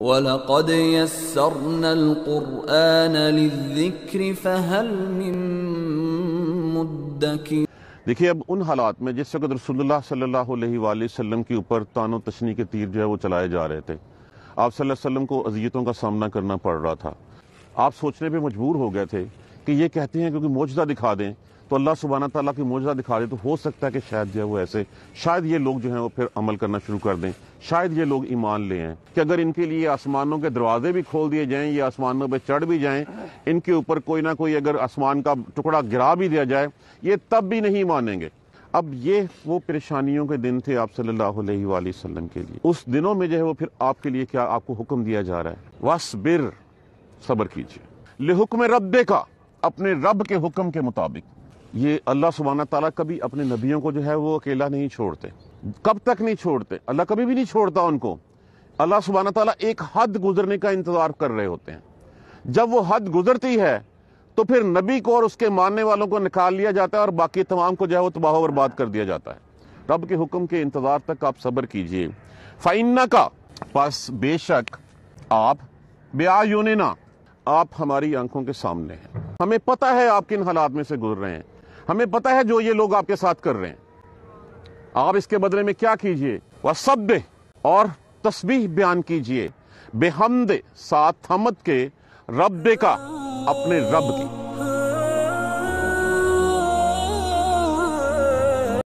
ولقد يسرنا القرآن للذكر فهل من مدكر देखिए अब उन हालात में जिस वक्त रसूलुल्लाह सल्लल्लाहु अलैहि वसल्लम के ऊपर तानो तशनी के तीर जो है वो चलाए जा रहे थे आप सल्लल्लाहु अलैहि वसल्लम को अजियतों का सामना करना पड़ रहा था आप सोचने पर मजबूर हो गए थे कि ये कहते हैं क्योंकि मौजदा दिखा दें तो अल्लाह सुबाना तला की मौजा दिखा दे तो हो सकता है कि शायद जो है वो ऐसे शायद ये लोग जो है वो फिर अमल करना शुरू कर दें शायद ये लोग ईमान ले आए कि अगर इनके लिए आसमानों के दरवाजे भी खोल दिए जाएं ये आसमानों पर चढ़ भी जाएं इनके ऊपर कोई ना कोई अगर आसमान का टुकड़ा गिरा भी दिया जाए ये तब भी नहीं मानेंगे अब ये वो परेशानियों के दिन थे आप सल्लल्लाहु अलैहि वसल्लम के लिए उस दिनों में जो है वो फिर आपके लिए क्या आपको हुक्म दिया जा रहा है वसबिर सबर कीजिए लेहुक्म रबे का अपने रब के हुक्म के मुताबिक ये अल्लाह सुबहाना तला कभी अपने नबियों को जो है वो अकेला नहीं छोड़ते कब तक नहीं छोड़ते अल्लाह कभी भी नहीं छोड़ता उनको अल्लाह सुबहाना तला एक हद गुजरने का इंतजार कर रहे होते हैं जब वो हद गुजरती है तो फिर नबी को और उसके मानने वालों को निकाल लिया जाता है और बाकी तमाम को जो है वो तबाह बर्बाद कर दिया जाता है रब के हुक्म के इंतजार तक आप सब्र कीजिए फाइन्ना का बस बेशक आप ब्यायोना आप हमारी आंखों के सामने हैं हमें पता है आप किन हालात में से गुजर रहे हैं हमें पता है जो ये लोग आपके साथ कर रहे हैं आप इसके बदले में क्या कीजिए वह सभ्य और तस्वीर बयान कीजिए बेहमद साथ हमद के रब्बे का अपने रब की